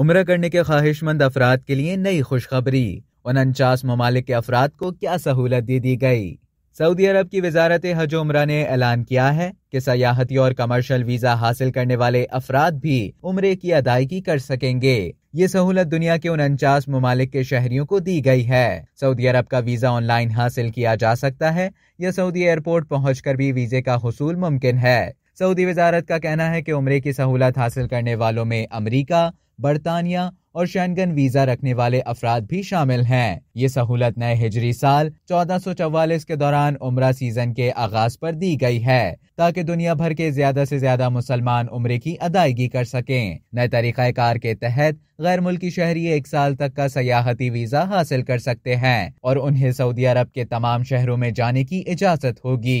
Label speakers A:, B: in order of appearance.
A: उम्र करने के ख्वाहिशमंद अफराद के लिए नई खुशखबरी उनचास ममालिक के अफराद को क्या सहूलत दे दी गई सऊदी अरब की वजारत हज उम्र ने ऐलान किया है कि सयाहती और कमर्शल वीजा हासिल करने वाले अफराद भी उम्र की अदायगी कर सकेंगे ये सहूलत दुनिया के उनचास ममालिक के शहरियों को दी गई है सऊदी अरब का वीजा ऑनलाइन हासिल किया जा सकता है या सऊदी एयरपोर्ट पहुँच कर भी वीजे का हसूल मुमकिन है सऊदी वजारत का कहना है कि उम्र की सहूलत हासिल करने वालों में अमरीका बरतानिया और शैनगन वीजा रखने वाले अफराद भी शामिल हैं ये सहूलत नए हिजरी साल चौदह सौ चवालीस के दौरान उम्र सीजन के आगाज पर दी गई है ताकि दुनिया भर के ज्यादा से ज्यादा मुसलमान उम्र की अदायगी कर सकें नए तरीक़ाकार के तहत गैर मुल्की शहरी एक साल तक का सयाहती वीजा हासिल कर सकते हैं और उन्हें सऊदी अरब के तमाम शहरों में जाने की इजाजत होगी